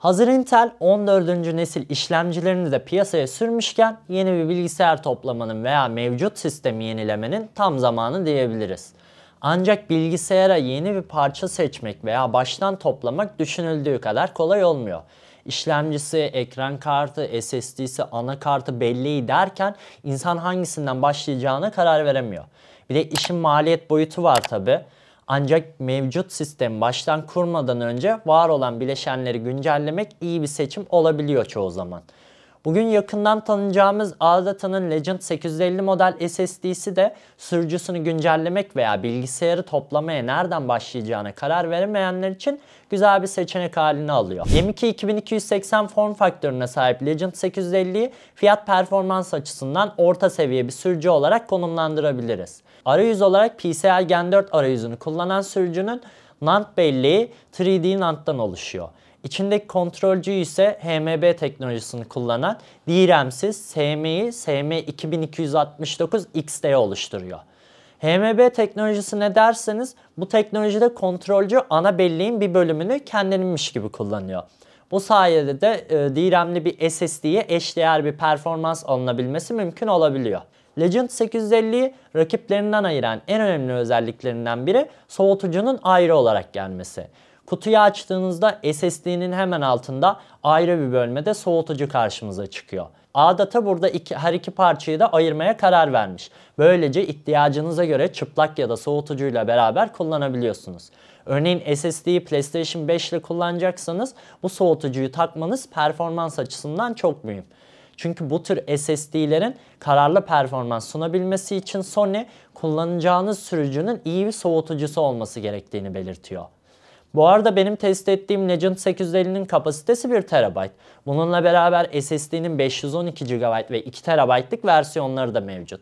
Hazır Intel 14. nesil işlemcilerini de piyasaya sürmüşken yeni bir bilgisayar toplamanın veya mevcut sistemi yenilemenin tam zamanı diyebiliriz. Ancak bilgisayara yeni bir parça seçmek veya baştan toplamak düşünüldüğü kadar kolay olmuyor. İşlemcisi, ekran kartı, SSD'si, anakartı, belleği derken insan hangisinden başlayacağına karar veremiyor. Bir de işin maliyet boyutu var tabi. Ancak mevcut sistem baştan kurmadan önce var olan bileşenleri güncellemek iyi bir seçim olabiliyor çoğu zaman. Bugün yakından tanıyacağımız Adata'nın Legend 850 model SSD'si de sürücüsünü güncellemek veya bilgisayarı toplamaya nereden başlayacağına karar veremeyenler için güzel bir seçenek halini alıyor. M2 2280 form faktörüne sahip Legend 850'yi fiyat performans açısından orta seviye bir sürücü olarak konumlandırabiliriz. Arayüz olarak PCI Gen 4 arayüzünü kullanan sürücünün NAND belleği 3D NAND'dan oluşuyor. İçindeki kontrolcü ise HMB teknolojisini kullanan DRAM'siz SMI SM2269XD oluşturuyor. HMB teknolojisi ne derseniz bu teknolojide kontrolcü ana belleğin bir bölümünü kendinmiş gibi kullanıyor. Bu sayede de e, DRAM'li bir SSD'ye eşdeğer bir performans alınabilmesi mümkün olabiliyor. Legend 850'yi rakiplerinden ayıran en önemli özelliklerinden biri soğutucunun ayrı olarak gelmesi. Kutuyu açtığınızda SSD'nin hemen altında ayrı bir bölmede soğutucu karşımıza çıkıyor. Adata burada iki, her iki parçayı da ayırmaya karar vermiş. Böylece ihtiyacınıza göre çıplak ya da soğutucuyla beraber kullanabiliyorsunuz. Örneğin SSD'yi PlayStation 5 ile kullanacaksanız bu soğutucuyu takmanız performans açısından çok mühim. Çünkü bu tür SSD'lerin kararlı performans sunabilmesi için Sony kullanacağınız sürücünün iyi bir soğutucusu olması gerektiğini belirtiyor. Bu arada benim test ettiğim Legend 850'nin kapasitesi 1 TB. Bununla beraber SSD'nin 512 GB ve 2 TB'lik versiyonları da mevcut.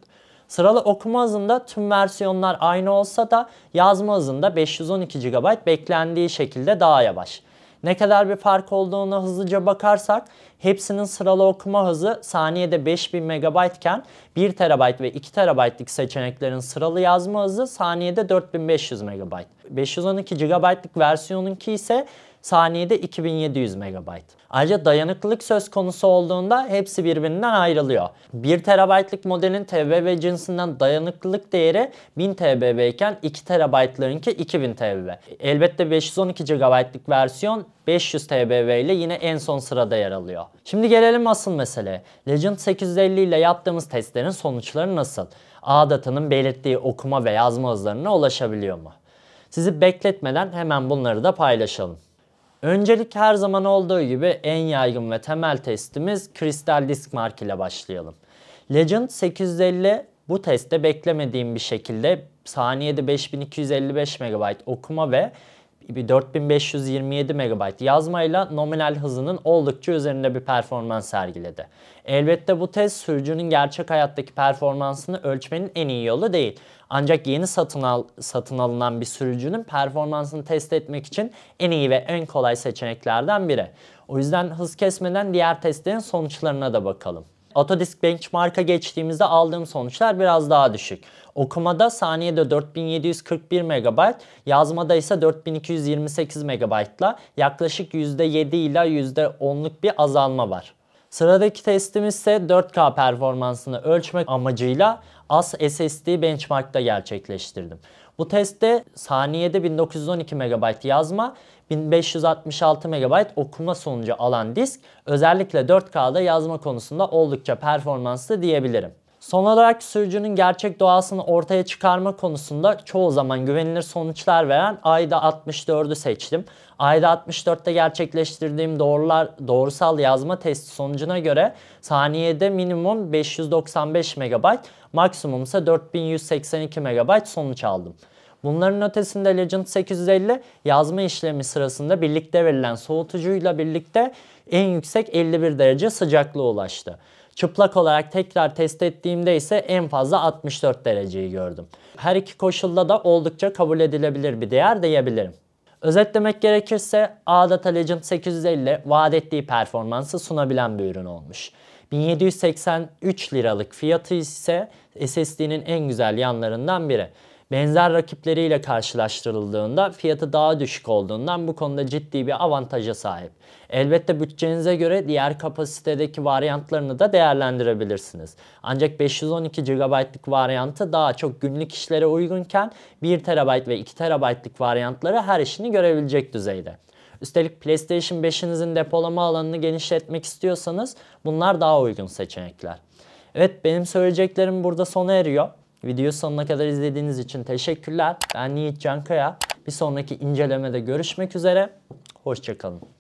Sıralı okuma hızında tüm versiyonlar aynı olsa da yazma hızında 512 GB beklendiği şekilde daha yavaş. Ne kadar bir fark olduğunu hızlıca bakarsak hepsinin sıralı okuma hızı saniyede 5000 MB iken 1 TB ve 2 TB'lik seçeneklerin sıralı yazma hızı saniyede 4500 MB. 512 GB'lik versiyonunki ise Saniyede 2700 MB. Ayrıca dayanıklılık söz konusu olduğunda hepsi birbirinden ayrılıyor. 1 TB'lık modelin TBB cinsinden dayanıklılık değeri 1000 TBB iken 2 TB'larınki 2000 TBB. Elbette 512 GB'lık versiyon 500 TBV ile yine en son sırada yer alıyor. Şimdi gelelim asıl mesele. Legend 850 ile yaptığımız testlerin sonuçları nasıl? ADATA'nın belirttiği okuma ve yazma hızlarına ulaşabiliyor mu? Sizi bekletmeden hemen bunları da paylaşalım. Öncelik her zaman olduğu gibi en yaygın ve temel testimiz kristal disk mark ile başlayalım. Legend 850 bu testte beklemediğim bir şekilde saniyede 5255 MB okuma ve bir 4527 MB yazmayla nominal hızının oldukça üzerinde bir performans sergiledi. Elbette bu test sürücünün gerçek hayattaki performansını ölçmenin en iyi yolu değil. Ancak yeni satın, al, satın alınan bir sürücünün performansını test etmek için en iyi ve en kolay seçeneklerden biri. O yüzden hız kesmeden diğer testlerin sonuçlarına da bakalım. Autodisk Benchmark'a geçtiğimizde aldığım sonuçlar biraz daha düşük. Okumada saniyede 4741 MB, yazmada ise 4228 MB ile yaklaşık %7 ile %10'luk bir azalma var. Sıradaki testimiz ise 4K performansını ölçmek amacıyla AS SSD benchmark'ta gerçekleştirdim. Bu testte saniyede 1912 MB yazma, 1566 MB okuma sonucu alan disk özellikle 4K'da yazma konusunda oldukça performanslı diyebilirim. Son olarak sürücünün gerçek doğasını ortaya çıkarma konusunda çoğu zaman güvenilir sonuçlar veren AIDA 64'ü seçtim. AIDA 64'te gerçekleştirdiğim doğrular doğrusal yazma testi sonucuna göre saniyede minimum 595 MB, maksimum ise 4182 MB sonuç aldım. Bunların ötesinde Legend 850 yazma işlemi sırasında birlikte verilen soğutucuyla birlikte en yüksek 51 derece sıcaklığa ulaştı. Çıplak olarak tekrar test ettiğimde ise en fazla 64 dereceyi gördüm. Her iki koşulda da oldukça kabul edilebilir bir değer diyebilirim. Özetlemek gerekirse Adata Legend 850 vaat ettiği performansı sunabilen bir ürün olmuş. 1783 liralık fiyatı ise SSD'nin en güzel yanlarından biri benzer rakipleriyle karşılaştırıldığında fiyatı daha düşük olduğundan bu konuda ciddi bir avantaja sahip. Elbette bütçenize göre diğer kapasitedeki varyantlarını da değerlendirebilirsiniz. Ancak 512 GB'lık varyantı daha çok günlük işlere uygunken 1 TB ve 2 TB'lık varyantları her işini görebilecek düzeyde. Üstelik PlayStation 5'inizin depolama alanını genişletmek istiyorsanız bunlar daha uygun seçenekler. Evet benim söyleyeceklerim burada sona eriyor. Video sonuna kadar izlediğiniz için teşekkürler. Ben Yiğit Cankaya. Bir sonraki incelemede görüşmek üzere. Hoşçakalın.